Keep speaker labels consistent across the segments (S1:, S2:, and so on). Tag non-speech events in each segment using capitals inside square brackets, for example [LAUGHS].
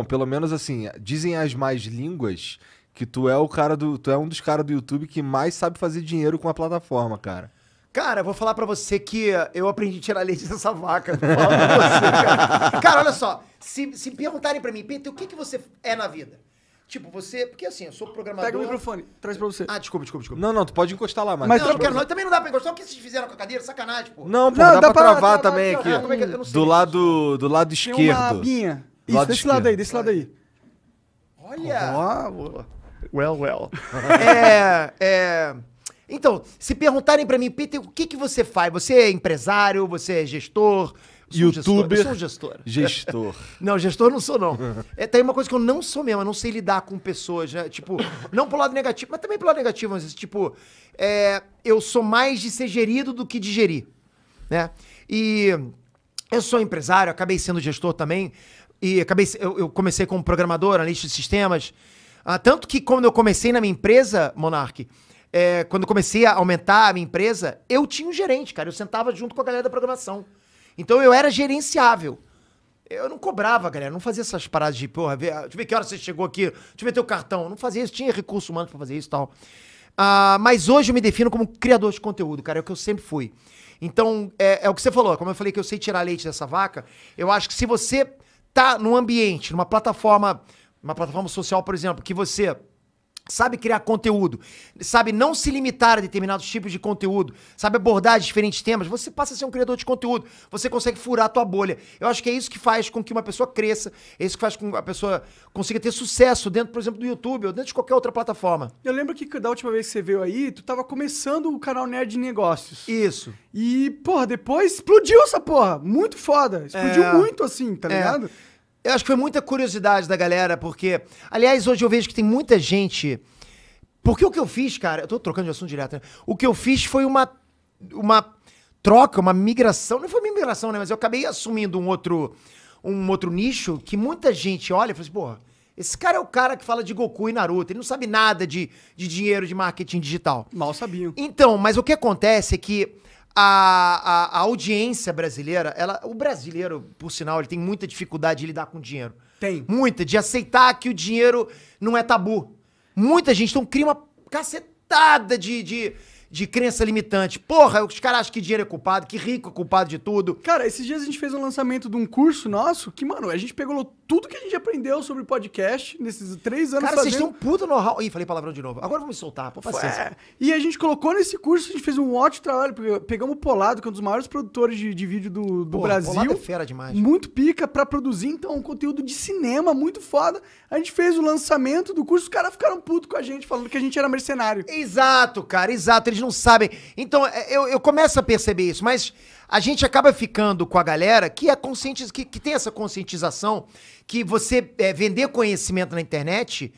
S1: Então, pelo menos assim, dizem as mais línguas que tu é o cara do. Tu é um dos caras do YouTube que mais sabe fazer dinheiro com a plataforma, cara. Cara, eu vou falar para você que eh, eu aprendi a tirar leite [LAUGHS] dessa vaca. Falo você, cara. cara, olha só. Se, se perguntarem para mim, Peter, o que, que você é na vida? Tipo, você. Porque assim, eu sou programador. Pega o microfone, traz pra você. Ah, desculpa, desculpa, desculpa. Não, não, tu pode encostar lá, mas. mas não, quero, não, também não dá pra encostar. O que vocês fizeram com a cadeira? Sacanagem, pô. Não, pô, não, dá, dá pra, travar, também aqui. É do, lado, do lado esquerdo. Tem uma isso, lado desse esquerdo. lado aí, desse lado aí. Olha! well, well. [LAUGHS] é, é... Então, se perguntarem para mim, Peter, o que, que você faz? Você é empresário, você é gestor, youtuber. Gestor. Eu sou gestor. [LAUGHS] Gestor. [LAUGHS] não, gestor não sou, não. É, tem uma coisa que eu não sou mesmo, eu não sei lidar com pessoas, né? Tipo, não pro lado negativo, mas também pro lado negativo, mas tipo, é, eu sou mais de ser gerido do que digerir, né? E eu sou empresário, acabei sendo gestor também. E acabei, eu, eu comecei como programador, analista de sistemas. Ah, tanto que quando eu comecei na minha empresa, Monark, é, quando eu comecei a aumentar a minha empresa, eu tinha um gerente, cara. Eu sentava junto com a galera da programação. Então eu era gerenciável. Eu não cobrava, galera. Não fazia essas paradas de, porra, ver, deixa eu ver que hora você chegou aqui, deixa eu ver teu cartão. Não fazia isso. Tinha recurso humano para fazer isso e tal. Ah, mas hoje eu me defino como criador de conteúdo, cara. É o que eu sempre fui. Então, é, é o que você falou. Como eu falei que eu sei tirar leite dessa vaca, eu acho que se você tá num ambiente, numa plataforma, uma plataforma social, por exemplo, que você sabe criar conteúdo, sabe não se limitar a determinados tipos de conteúdo, sabe abordar diferentes temas, você passa a ser um criador de conteúdo, você consegue furar a tua bolha. Eu acho que é isso que faz com que uma pessoa cresça, é isso que faz com que a pessoa consiga ter sucesso dentro, por exemplo, do YouTube ou dentro de qualquer outra plataforma. Eu lembro que da última vez que você veio aí, tu tava começando o canal Nerd Negócios. Isso. E, porra, depois explodiu essa porra, muito foda, explodiu é... muito assim, tá é... ligado? Eu acho que foi muita curiosidade da galera, porque. Aliás, hoje eu vejo que tem muita gente. Porque o que eu fiz, cara. Eu tô trocando de assunto direto, né? O que eu fiz foi uma. Uma troca, uma migração. Não foi uma migração, né? Mas eu acabei assumindo um outro. Um outro nicho que muita gente olha e fala assim, porra. Esse cara é o cara que fala de Goku e Naruto. Ele não sabe nada de, de dinheiro, de marketing digital. Mal sabiam. Então, mas o que acontece é que a, a, a, audiência brasileira, ela, o brasileiro, por sinal, ele tem muita dificuldade de lidar com dinheiro. Tem. Muita, de aceitar que o dinheiro não é tabu. Muita gente, então cria uma cacetada de, de de crença limitante. Porra, os caras acham que dinheiro é culpado, que rico é culpado de tudo. Cara, esses dias a gente fez um lançamento de um curso nosso que, mano, a gente pegou tudo que a gente aprendeu sobre podcast nesses três anos Cara, fazendo. vocês têm um puto know-how. Ih, falei palavrão de novo. Agora vamos soltar, por favor. É. E a gente colocou nesse curso, a gente fez um ótimo trabalho, porque pegamos o Polado, que é um dos maiores produtores de, de vídeo do, do Porra, Brasil. Polado é fera demais. Muito pica pra produzir, então, um conteúdo de cinema muito foda. A gente fez o lançamento do curso, os caras ficaram putos com a gente, falando que a gente era mercenário. Exato, cara, exato. Eles não sabem. Então, é, eu, eu começo a perceber isso, mas a gente acaba ficando com a galera que é consciente, que, que tem essa conscientização que você é, vender conhecimento na internet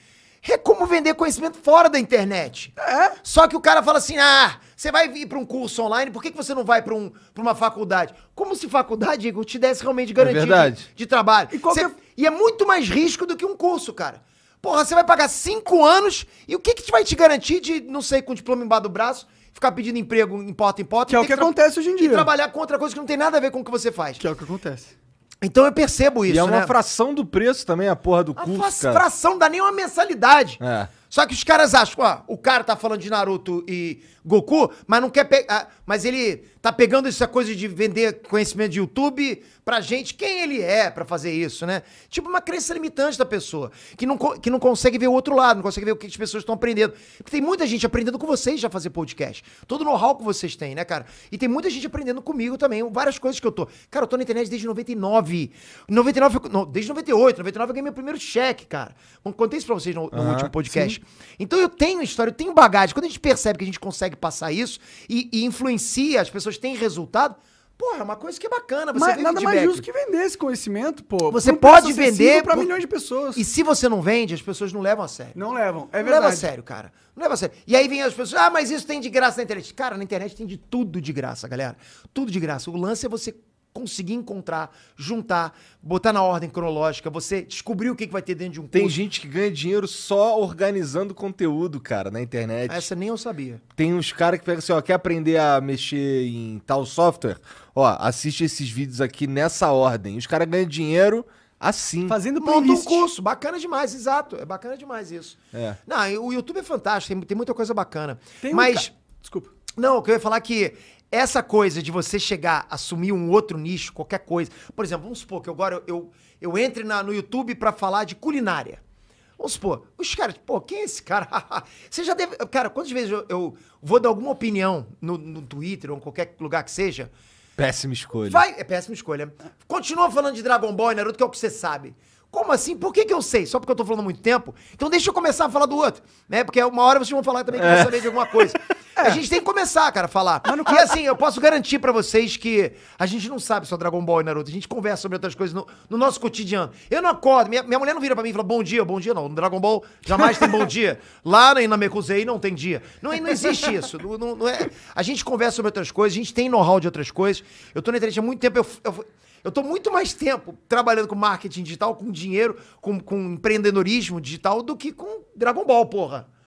S1: é como vender conhecimento fora da internet. É? Só que o cara fala assim: ah, você vai vir para um curso online, por que, que você não vai para um, uma faculdade? Como se faculdade, Igor, te desse realmente é garantia é de, de, trabalho. E, qualquer... É e é muito mais risco do que um curso, cara. Porra, você vai pagar cinco anos e o que, que vai te garantir de, não sei, com o diploma embaixo do braço, ficar pedindo emprego em porta em porta? Que é o que, que acontece hoje em dia. E trabalhar com outra coisa que não tem nada a ver com o que você faz. Que é o que acontece. Então eu percebo isso. E é uma né? fração do preço também, a porra do a curso. cara. fração, não dá nem uma mensalidade. É. Só que os caras acham, ó, o cara tá falando de Naruto e Goku, mas não quer pegar. Ah, mas ele tá pegando essa coisa de vender conhecimento de YouTube pra gente, quem ele é para fazer isso, né? Tipo uma crença limitante da pessoa, que não, que não consegue ver o outro lado, não consegue ver o que as pessoas estão aprendendo. Porque tem muita gente aprendendo com vocês já fazer podcast. Todo know-how que vocês têm, né, cara? E tem muita gente aprendendo comigo também, várias coisas que eu tô. Cara, eu tô na internet desde 99. 99, não, desde 98, 99 eu ganhei meu primeiro cheque, cara. Contei isso pra vocês no, no último podcast. Sim. Então eu tenho história, eu tenho bagagem. Quando a gente percebe que a gente consegue passar isso e, e influencia, as pessoas têm resultado, Porra, é uma coisa que é bacana. Você Mas, nada mais justo que vender esse conhecimento, pô. Você pode vender para milhões de pessoas. E se você não vende, as pessoas não levam a sério. Não levam, é não verdade. Não leva a sério, cara. Não leva a sério. E aí vem as pessoas, ah, mas isso tem de graça na internet. Cara, na internet tem de tudo de graça, galera. Tudo de graça. O lance é você conseguir encontrar, juntar, botar na ordem cronológica, você descobrir o que, que vai ter dentro de um curso. Tem gente que ganha dinheiro só organizando conteúdo, cara, na internet. Essa nem eu sabia. Tem uns caras que pegam assim, ó, quer aprender a mexer em tal software? Ó, assiste esses vídeos aqui nessa ordem. Os caras ganham dinheiro assim. Fazendo playlist. Monta um curso, bacana demais, exato. É bacana demais isso. É. Não, o YouTube é fantástico, tem, muita coisa bacana. Tem Mas... Um ca... Desculpa. Não, eu ia falar é que essa coisa de você chegar, assumir um outro nicho, qualquer coisa. Por exemplo, vamos supor que agora eu, eu, eu entre na, no YouTube para falar de culinária. Vamos supor, os caras, pô, quem é esse cara? [LAUGHS] você já deve. Cara, quantas vezes eu, eu vou dar alguma opinião no, no Twitter ou em qualquer lugar que seja? Péssima escolha. Vai, é péssima escolha. Continua falando de Dragon Ball e Naruto, que é o que você sabe. Como assim? Por que, que eu sei? Só porque eu tô falando muito tempo? Então deixa eu começar a falar do outro, né? Porque uma hora vocês vão falar também que eu é. saber de alguma coisa. [LAUGHS] É. A gente tem que começar, cara, a falar. Mano, e assim, eu posso garantir para vocês que a gente não sabe só é Dragon Ball e Naruto. A gente conversa sobre outras coisas no, no nosso cotidiano. Eu não acordo, minha, minha, mulher não vira pra mim e fala bom dia, bom dia não. No Dragon Ball jamais tem bom dia. Lá na Namekusei não tem dia. Não, é, não existe isso. Não, não, é. A gente conversa sobre outras coisas, a gente tem know-how de outras coisas. Eu tô na internet há muito tempo, eu, eu eu estou muito mais tempo trabalhando com marketing digital, com dinheiro, com, com empreendedorismo digital do que com Dragon Ball, porra.